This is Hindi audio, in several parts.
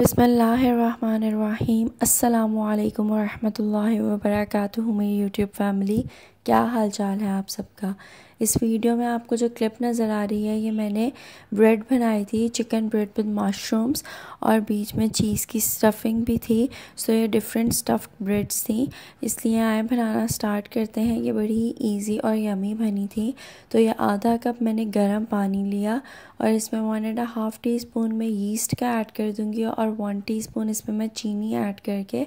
بسم اللہ الرحمن الرحیم السلام علیکم ورحمت اللہ وبرکاتہ میری یوٹیوب فیملی क्या हाल चाल है आप सबका इस वीडियो में आपको जो क्लिप नज़र आ रही है ये मैंने ब्रेड बनाई थी चिकन ब्रेड विद मशरूम्स और बीच में चीज़ की स्टफिंग भी थी सो ये डिफरेंट स्टफ्ड ब्रेड्स थी इसलिए आए बनाना स्टार्ट करते हैं ये बड़ी ही ईजी और यमी बनी थी तो ये आधा कप मैंने गर्म पानी लिया और इसमें one and half teaspoon में यीस्ट का ऐड कर दूँगी और वन टी स्पून इसमें मैं चीनी ऐड करके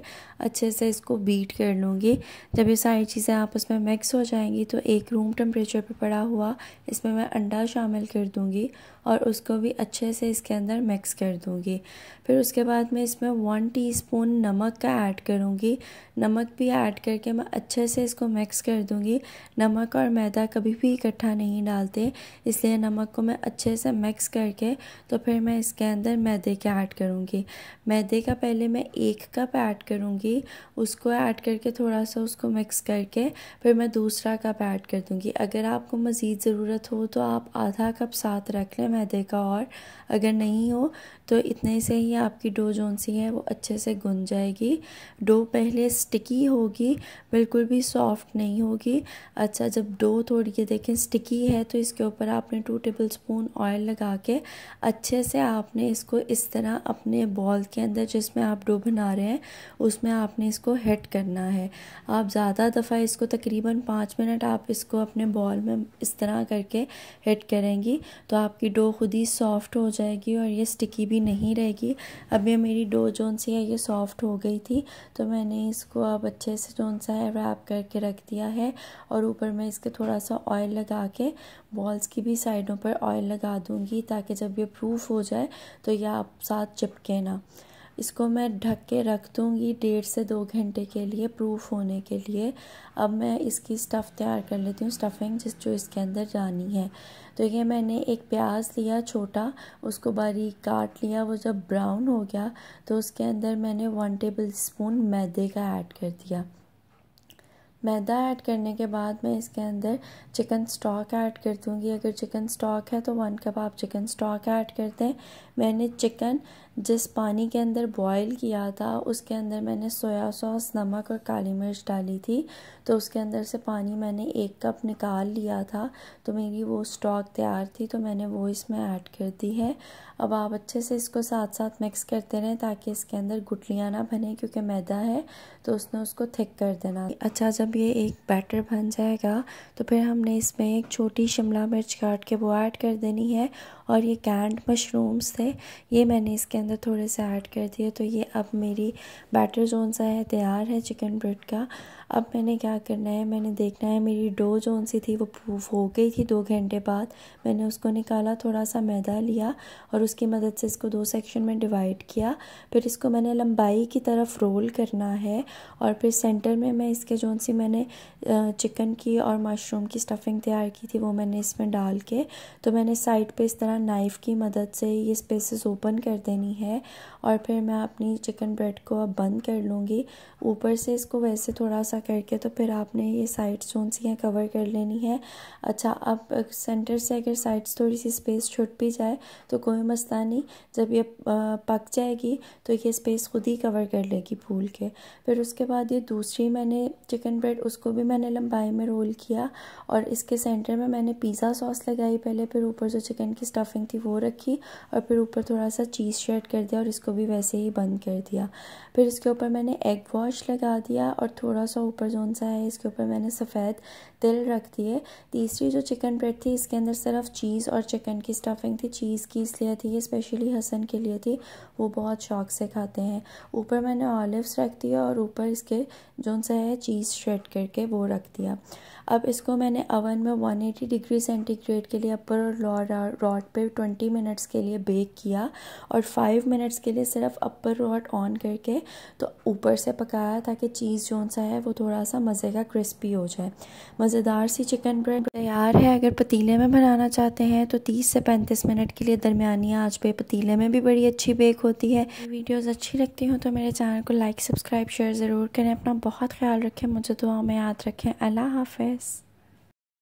अच्छे से इसको बीट कर लूँगी जब ये सारी चीज़ें आप उसमें मिक्स हो जाएंगी तो एक रूम टेम्परेचर पे पड़ा हुआ इसमें मैं अंडा शामिल कर दूँगी और उसको भी अच्छे से इसके अंदर मिक्स कर दूँगी फिर उसके बाद मैं इसमें वन टीस्पून नमक का ऐड करूँगी नमक भी ऐड करके मैं अच्छे से इसको मिक्स कर दूँगी नमक और मैदा कभी भी इकट्ठा नहीं डालते इसलिए नमक को मैं अच्छे से मिक्स करके तो फिर मैं इसके अंदर मैदे के ऐड करूँगी मैदे का पहले मैं एक कप ऐड करूँगी उसको ऐड करके थोड़ा सा उसको मिक्स करके फिर मैं दूसरा कप ऐड कर दूंगी अगर आपको मज़ीद ज़रूरत हो तो आप आधा कप साथ रख लें मैदे का और अगर नहीं हो तो इतने से ही आपकी डो जोन सी है वो अच्छे से गुन जाएगी डो पहले स्टिकी होगी बिल्कुल भी सॉफ्ट नहीं होगी अच्छा जब डो थोड़ी ये देखें स्टिकी है तो इसके ऊपर आपने टू टेबल स्पून ऑयल लगा के अच्छे से आपने इसको इस तरह अपने बॉल के अंदर जिसमें आप डो बना रहे हैं उसमें आपने इसको हेट करना है आप ज़्यादा दफ़ा इसको तकरीबन पाँच मिनट आप इसको अपने बॉल में इस तरह करके हिट करेंगी तो आपकी डो खुद ही सॉफ़्ट हो जाएगी और ये स्टिकी भी नहीं रहेगी अब ये मेरी डो जोन सी है ये सॉफ़्ट हो गई थी तो मैंने इसको अब अच्छे से जोन सा है रैप करके रख दिया है और ऊपर मैं इसके थोड़ा सा ऑयल लगा के बॉल्स की भी साइडों पर ऑयल लगा दूँगी ताकि जब ये प्रूफ हो जाए तो ये आप साथ चिपके ना इसको मैं ढक के रख दूँगी डेढ़ से दो घंटे के लिए प्रूफ होने के लिए अब मैं इसकी स्टफ़ तैयार कर लेती हूँ स्टफ़िंग जिस जो इसके अंदर जानी है तो ये मैंने एक प्याज लिया छोटा उसको बारीक काट लिया वो जब ब्राउन हो गया तो उसके अंदर मैंने वन टेबल स्पून मैदे का ऐड कर दिया मैदा ऐड करने के बाद मैं इसके अंदर चिकन स्टॉक ऐड कर दूंगी अगर चिकन स्टॉक है तो वन कप आप चिकन स्टॉक ऐड कर दें मैंने चिकन जिस पानी के अंदर बॉईल किया था उसके अंदर मैंने सोया सॉस नमक और काली मिर्च डाली थी तो उसके अंदर से पानी मैंने एक कप निकाल लिया था तो मेरी वो स्टॉक तैयार थी तो मैंने वो इसमें ऐड कर दी है अब आप अच्छे से इसको साथ साथ मिक्स करते रहें ताकि इसके अंदर गुटलियाँ ना बने क्योंकि मैदा है तो उसने उसको थिक कर देना अच्छा जब ये एक बैटर बन जाएगा तो फिर हमने इसमें एक छोटी शिमला मिर्च काट के वो ऐड कर देनी है और ये कैंड मशरूम्स थे ये मैंने इसके अंदर थोड़े से ऐड कर दिए तो ये अब मेरी बैटर जोन सा है तैयार है चिकन ब्रेड का अब मैंने क्या करना है मैंने देखना है मेरी डो जोन सी थी वो प्रूफ हो गई थी दो घंटे बाद मैंने उसको निकाला थोड़ा सा मैदा लिया और उसकी मदद से इसको दो सेक्शन में डिवाइड किया फिर इसको मैंने लंबाई की तरफ रोल करना है और फिर सेंटर में मैं इसके जोन सी मैंने चिकन की और मशरूम की स्टफिंग तैयार की थी वो मैंने इसमें डाल के तो मैंने साइड पर इस तरह नाइफ़ की मदद से ये स्पेसिस ओपन कर देनी नहीं है और फिर मैं अपनी चिकन ब्रेड को अब बंद कर लूँगी ऊपर से इसको वैसे थोड़ा सा करके तो फिर आपने ये साइड जोन्स यहाँ कवर कर लेनी है अच्छा अब सेंटर से अगर साइड्स थोड़ी सी स्पेस छुट भी जाए तो कोई मसला नहीं जब ये पक जाएगी तो ये स्पेस खुद ही कवर कर लेगी भूल के फिर उसके बाद ये दूसरी मैंने चिकन ब्रेड उसको भी मैंने लंबाई में रोल किया और इसके सेंटर में मैंने पिज़्ज़ा सॉस लगाई पहले फिर ऊपर जो चिकन की स्टफिंग थी वो रखी और फिर ऊपर थोड़ा सा चीज़ शेयर स्टार्ट कर दिया और इसको भी वैसे ही बंद कर दिया फिर इसके ऊपर मैंने एग वॉश लगा दिया और थोड़ा सा ऊपर जोन सा है इसके ऊपर मैंने सफ़ेद तिल रख दिए तीसरी जो चिकन ब्रेड थी इसके अंदर सिर्फ चीज़ और चिकन की स्टफिंग थी चीज़ की इसलिए थी स्पेशली हसन के लिए थी वो बहुत शौक से खाते हैं ऊपर मैंने ऑलिवस रख दिया और ऊपर इसके जोन सा है चीज़ श्रेड करके वो रख दिया अब इसको मैंने अवन में 180 डिग्री सेंटीग्रेड के लिए अपर और लॉ रॉड पे 20 मिनट्स के लिए बेक किया और फाइव फाइव मिनट्स के लिए सिर्फ अपर रॉड ऑन करके तो ऊपर से पकाया ताकि चीज़ जो सा है वो थोड़ा सा मज़े का क्रिस्पी हो जाए मज़ेदार सी चिकन ब्रेड तैयार है अगर पतीले में बनाना चाहते हैं तो तीस से पैंतीस मिनट के लिए दरमियानी आज पे पतीले में भी बड़ी अच्छी बेक होती है वीडियोज़ अच्छी लगती हों तो मेरे चैनल को लाइक सब्सक्राइब शेयर ज़रूर करें अपना बहुत ख्याल रखें मुझे दुआ में याद रखें अल्लाह हाफ